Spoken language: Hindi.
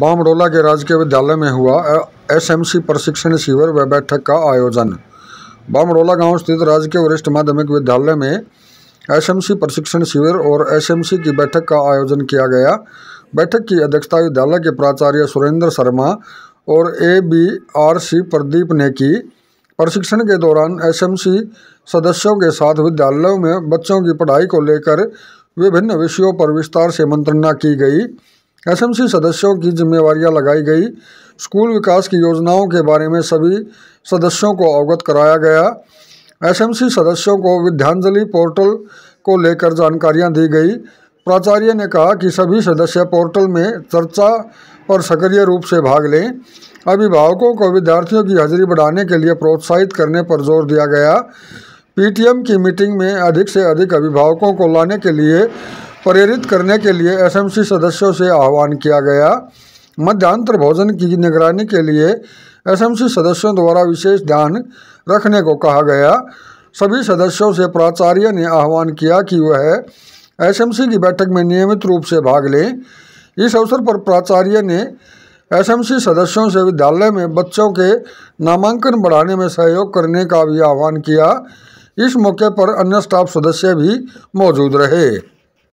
बामडोला के राजकीय विद्यालय में हुआ एसएमसी प्रशिक्षण शिविर व बैठक का आयोजन बामडोला गांव स्थित राजकीय वरिष्ठ माध्यमिक विद्यालय में एसएमसी प्रशिक्षण शिविर और एसएमसी की बैठक का आयोजन किया गया बैठक की अध्यक्षता विद्यालय के प्राचार्य सुरेंद्र शर्मा और A B R C Pradeep ने की प्रशिक्षण के दौरान एसएमसी सदस्यों के साथ विद्यालयों में बच्चों की पढ़ाई को लेकर विभिन्न विषयों पर विस्तार से मंत्रणा की गई एसएमसी सदस्यों की जिम्मेवारियां लगाई गई स्कूल विकास की योजनाओं के बारे में सभी सदस्यों को अवगत कराया गया एसएमसी सदस्यों को विद्यांजलि पोर्टल को लेकर जानकारियां दी गई प्राचार्य ने कहा कि सभी सदस्य पोर्टल में चर्चा और सक्रिय रूप से भाग लें अभिभावकों को विद्यार्थियों की हाजिरी बढ़ाने के लिए प्रोत्साहित करने पर जोर दिया गया पीटीएम की मीटिंग में अधिक से अधिक अभिभावकों को लाने के लिए प्रेरित करने के लिए एसएमसी सदस्यों से आह्वान किया गया मध्यान्तर भोजन की निगरानी के लिए एसएमसी सदस्यों द्वारा विशेष ध्यान रखने को कहा गया सभी सदस्यों से प्राचार्य ने आह्वान किया कि वह एसएमसी की बैठक में नियमित रूप से भाग लें इस अवसर पर प्राचार्य ने एसएमसी सदस्यों से विद्यालय में बच्चों के नामांकन बढ़ाने में सहयोग करने का भी आह्वान किया इस मौके पर अन्य स्टाफ सदस्य भी मौजूद रहे